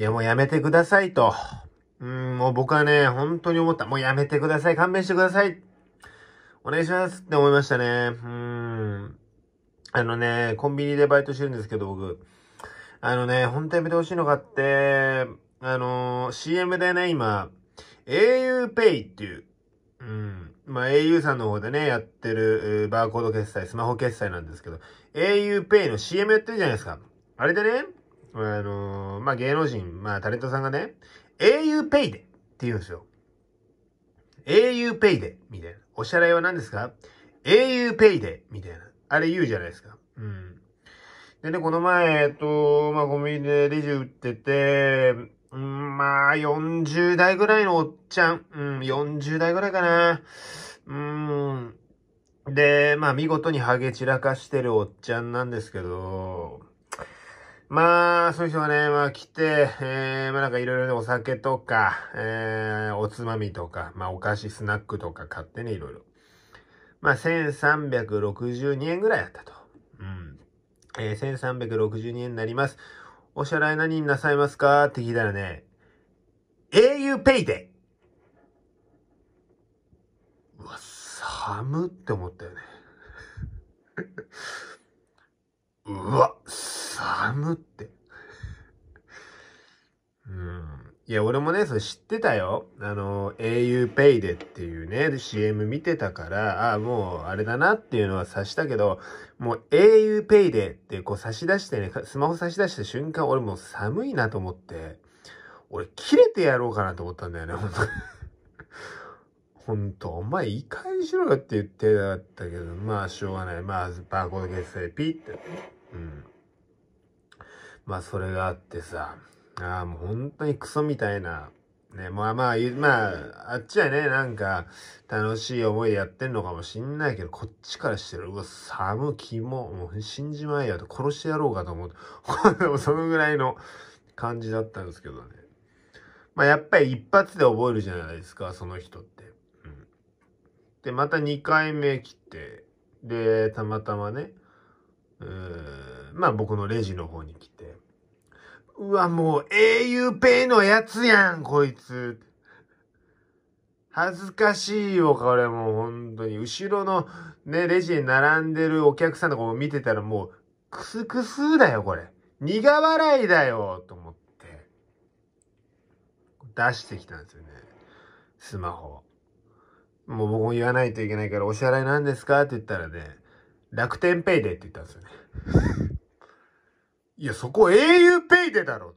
いや、もうやめてくださいと。うん、もう僕はね、本当に思った。もうやめてください。勘弁してください。お願いしますって思いましたね。うん。あのね、コンビニでバイトしてるんですけど、僕。あのね、本当やめてほしいのがあって、あのー、CM でね、今、auPay っていう、うん。まあ、au さんの方でね、やってる、バーコード決済、スマホ決済なんですけど、auPay の CM やってるじゃないですか。あれでね、あのー、まあ、芸能人、まあ、タレントさんがね、auPay でって言うんですよ。auPay で、みたいな。お支払いは何ですか ?auPay で、みたいな。あれ言うじゃないですか。うん。でね、この前、えっと、まあ、コンビニでレジ売ってて、うん、まあ、40代ぐらいのおっちゃん。うん、40代ぐらいかな。うん。で、まあ、見事にハゲ散らかしてるおっちゃんなんですけど、まあ、そういう人がね、まあ来て、えー、まあなんかいろいろね、お酒とか、えー、おつまみとか、まあお菓子、スナックとか買ってね、いろいろ。まあ、1362円ぐらいあったと。うん。えー、1362円になります。お支払い何になさいますかって聞いたらね、auPay でうわ、寒って思ったよね。うわ、寒寒って。うん。いや、俺もね、それ知ってたよ。あの、auPay でっていうね、CM 見てたから、ああ、もう、あれだなっていうのは察したけど、もう auPay でってこう差し出してね、スマホ差し出した瞬間、俺もう寒いなと思って、俺、切れてやろうかなと思ったんだよね、本当ほんと、お前、いい加減しろよって言ってたけど、まあ、しょうがない。まあ、バーコード決済、ピッて。うん。まあそれがあってさ、ああ、もう本当にクソみたいな、ね、まあまあ、まあ、あっちはね、なんか、楽しい思いやってんのかもしんないけど、こっちからしてる、うわ、寒気も、もう死んじまえよと、殺してやろうかと思って、そのぐらいの感じだったんですけどね。まあやっぱり一発で覚えるじゃないですか、その人って。うん、で、また2回目来て、で、たまたまね、まあ僕のレジの方に来て、うわ、もう auPay のやつやん、こいつ。恥ずかしいよ、これもう本当に。後ろのね、レジに並んでるお客さんとかも見てたらもう、クスクスだよ、これ。苦笑いだよ、と思って。出してきたんですよね。スマホ。もう僕も言わないといけないから、お支払いなんですかって言ったらね、楽天ペイデーって言ったんですよね。いや、そこ英雄ペイデーだろう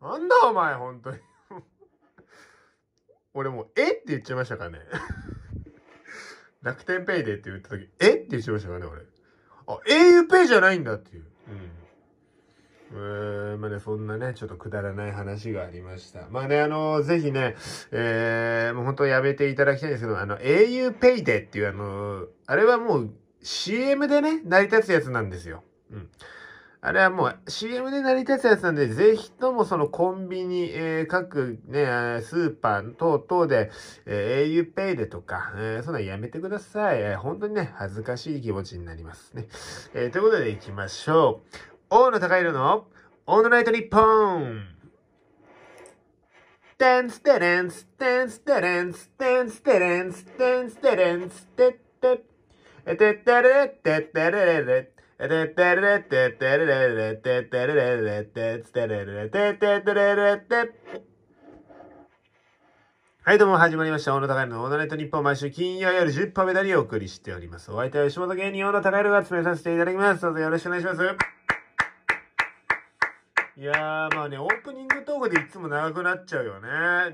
と。なんだお前、本当に。俺もう、えって言っちゃいましたからね。楽天ペイデーって言った時、えって言っちゃいましたからね、俺。あ、英雄ペイじゃないんだっていう。うん。ー、まあね、そんなね、ちょっとくだらない話がありました。まあね、あのぜひね、えー、もう本当やめていただきたいんですけど、あの、au payday っていうあのあれはもう CM でね、成り立つやつなんですよ。うん。あれはもう CM で成り立つやつなんで、ぜひともそのコンビニ、えー、各ね、スーパー等々で、えー、au pay でとか、えー、そんなんやめてください。えー、本当にね、恥ずかしい気持ちになりますね。えー、ということで行きましょう。大野高弘のオールナイトニッポンスンスンスンスンスンスンスンステッはい、どうも、始まりました。小野高のオールナイト日本毎週金曜夜10分メダお送りしております。お相手は吉本芸人小野高弘が詰めさせていただきます。どうぞよろしくお願いします。いやー、まあね、オープニングトークでいつも長くなっちゃうよね。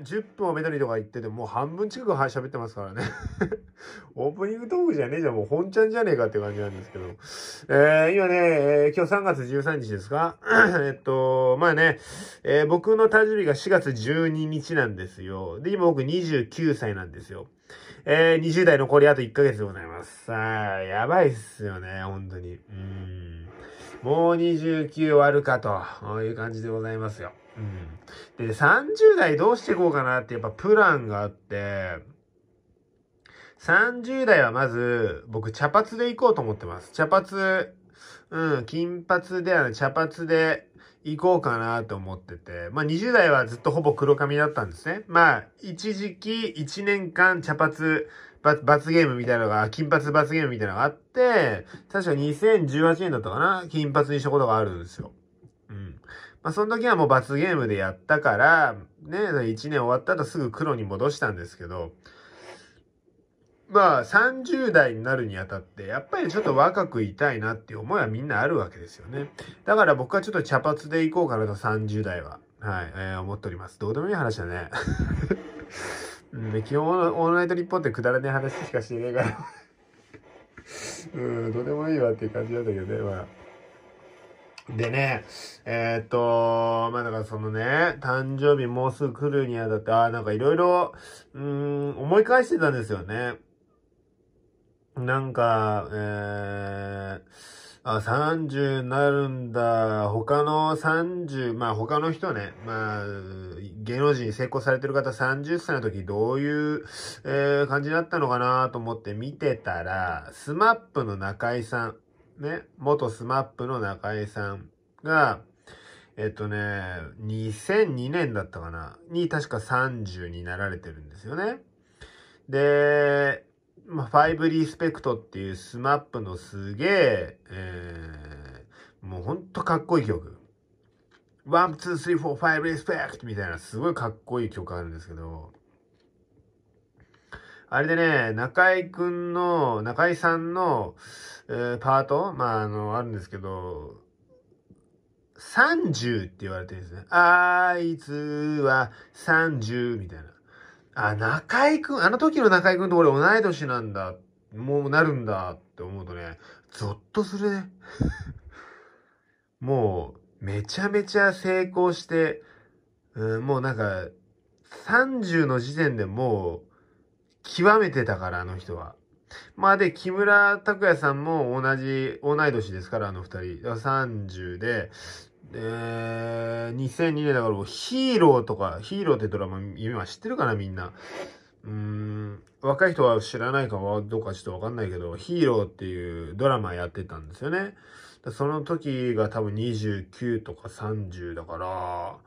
10分をめどにとか言ってて、もう半分近くは喋ってますからね。オープニングトークじゃねえじゃん、もう本ちゃんじゃねえかって感じなんですけど。えー、今ね、えー、今日3月13日ですか えっと、まあね、えー、僕の誕生日が4月12日なんですよ。で、今僕29歳なんですよ。えー、20代残りあと1ヶ月でございます。さあ、やばいっすよね、本当に。うん。もう29割るかという感じでございますよ。うん。で、30代どうしていこうかなってやっぱプランがあって、30代はまず、僕茶髪で行こうと思ってます。茶髪、うん、金髪ではない、茶髪で行こうかなと思ってて、まあ20代はずっとほぼ黒髪だったんですね。まあ、一時期1年間茶髪罰ゲームみたいなのが、金髪罰ゲームみたいなのがあって、確か2018年だったかな金髪にしたことがあるんですよ。うん。まあ、その時はもう罰ゲームでやったから、ね、1年終わった後すぐ黒に戻したんですけど、まあ、30代になるにあたって、やっぱりちょっと若くいたいなっていう思いはみんなあるわけですよね。だから僕はちょっと茶髪でいこうかなと30代は、はい、えー、思っております。どうでもいい話だね。うん基本オールナイト日本ってくだらねえ話しかしてねえからうんどうでもいいわっていう感じなんだけどねまあでねえー、っとまあだからそのね誕生日もうすぐ来るにあたってああなんかいろいろうん思い返してたんですよねなんかえーあ、30になるんだ。他の30、まあ他の人ね、まあ、芸能人成功されてる方30歳の時どういう、えー、感じだったのかなと思って見てたら、スマップの中井さん、ね、元スマップの中井さんが、えっとね、2002年だったかな、に確か30になられてるんですよね。で、まあ、ブリスペクトっていう smap のすげえ、えー、もうほんとかっこいい曲。ワン、ツー、スリー、フォー、ファイブ、リスペクトみたいなすごいかっこいい曲あるんですけど、あれでね、中井くんの、中井さんの、えー、パートまあ、あの、あるんですけど、30って言われてるんですね。あいつは30みたいな。あ、中井くん、あの時の中井くんと俺同い年なんだ、もうなるんだって思うとね、ゾッとするね。もう、めちゃめちゃ成功して、うん、もうなんか、30の時点でもう、極めてたから、あの人は。まあで、木村拓哉さんも同じ、同い年ですから、あの二人。30で、で、2002年だからもうヒーローとか、ヒーローってドラマ今知ってるかなみんな。うーん、若い人は知らないかはどうかちょっとわかんないけど、ヒーローっていうドラマやってたんですよね。その時が多分29とか30だか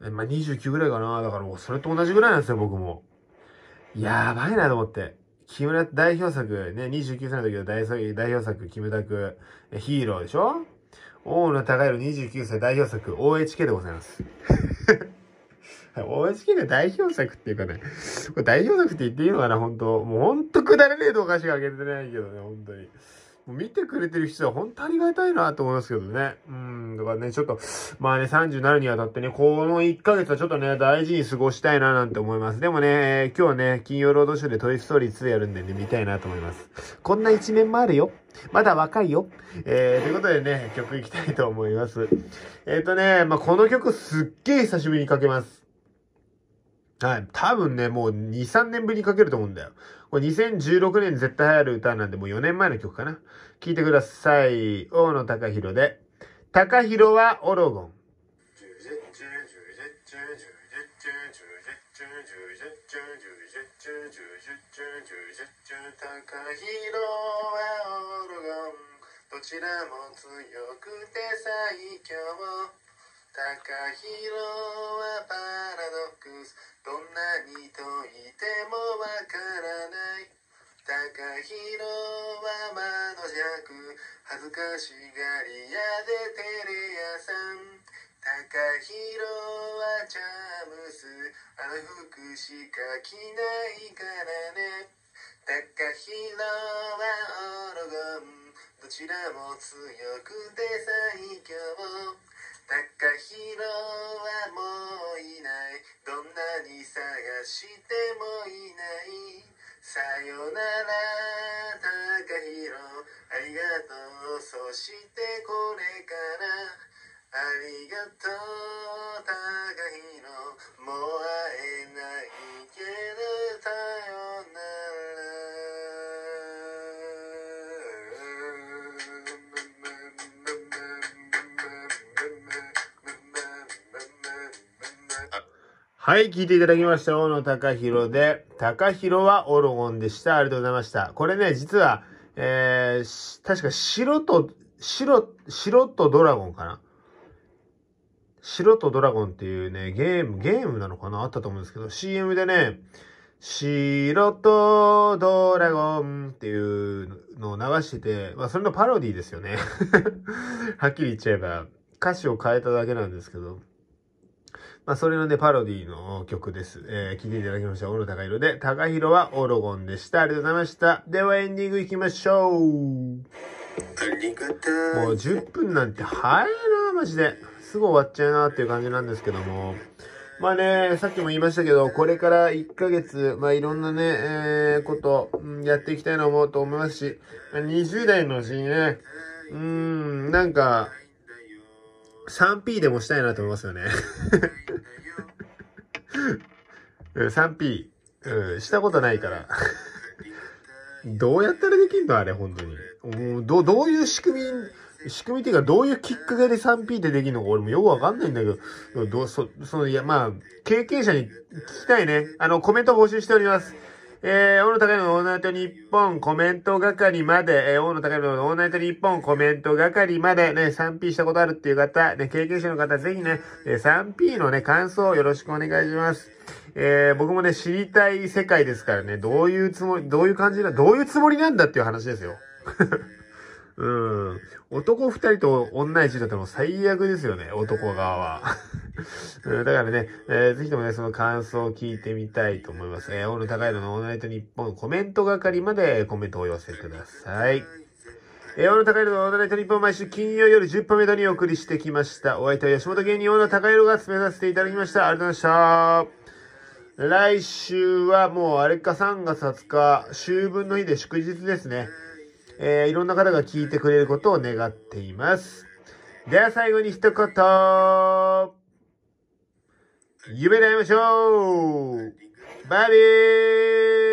ら、まあ、29ぐらいかな。だからもうそれと同じぐらいなんですよ、僕も。やばいなと思って。木村代表作、ね、29歳の時の代表作、木村拓、ヒーローでしょ大野高弘29歳代表作、OHK でございます。OHK が代表作っていうかね、これ代表作って言っていいのかな、本当もう本当くだらねえ動画しか上げてないけどね、本当に。もう見てくれてる人は本当ありがたいなと思いますけどね。うん。とかね、ちょっと、まあね、30ににあたってね、この1ヶ月はちょっとね、大事に過ごしたいななんて思います。でもね、今日ね、金曜ロードショーでトイストーリー2やるんでね、見たいなと思います。こんな一面もあるよ。まだ若いよ。えー、ということでね、曲いきたいと思います。えっ、ー、とね、まあ、この曲すっげえ久しぶりにかけます。はい。多分ね、もう2、3年ぶりにかけると思うんだよ。これ2016年絶対流行る歌なんで、もう4年前の曲かな。聴いてください。大野隆弘で、高弘はオロゴン。どちらも強くて最強ヒロはパラドックスどんなに解いてもわからないヒロは魔の弱恥ずかしがり屋でテレ屋さん高 o はチャームスあの服しか着ないからね高 o はオロゴンどちらも強くて最強高 o はもういないどんなに探してもいないさよなら高弘ありがとうそしてこれからありがとうかいのもう会えないけどさよならはい、聞いていただきました。大野隆弘で、隆弘はオロゴンでした。ありがとうございました。これね、実は、えー、確か白と、白、白とドラゴンかな。白とドラゴンっていうね、ゲーム、ゲームなのかなあったと思うんですけど、CM でね、白とドラゴンっていうのを流してて、まあそれのパロディですよね はっきり言っちゃえば、歌詞を変えただけなんですけど、まあ、それのね、パロディの曲です。えー、聴いていただきました。タカヒロで、ヒロはオロゴンでした。ありがとうございました。では、エンディングいきましょう。ありがう。もう10分なんて早いな、マジで。すぐ終わっちゃうなっていう感じなんですけども。まあね、さっきも言いましたけど、これから1ヶ月、まあいろんなね、えー、こと、やっていきたいな思うと思いますし、20代のうちにね、うーん、なんか、3P でもしたいなと思いますよね 3P、うん、したことないから。どうやったらできんのあれ、本当に。もう、ど、どういう仕組み、仕組みっていうか、どういうきっかけで 3P ってできるのか、俺もよくわかんないんだけど、どう、そ、その、いや、まあ、経験者に聞きたいね。あの、コメント募集しております。えー、大野高のオーナイト日本コメント係まで、えー、大野高のオーナイト日本コメント係までね、3P したことあるっていう方、ね、経験者の方、ぜひね、え 3P のね、感想をよろしくお願いします。えー、僕もね、知りたい世界ですからね、どういうつもり、どういう感じな、どういうつもりなんだっていう話ですよ。うん。男二人と女一だったらもう最悪ですよね、男側は。だからね、えー、ぜひともね、その感想を聞いてみたいと思います。えー、大野高いのオールナイト日本コメント係までコメントを寄せください。えー、大野高いのオールナイト日本毎週金曜夜10分目度にお送りしてきました。お相手は吉本芸人大野高井が進めさせていただきました。ありがとうございました。来週はもうあれか3月20日、秋分の日で祝日ですね。えー、いろんな方が聞いてくれることを願っています。では最後に一言夢で会いましょうバイビー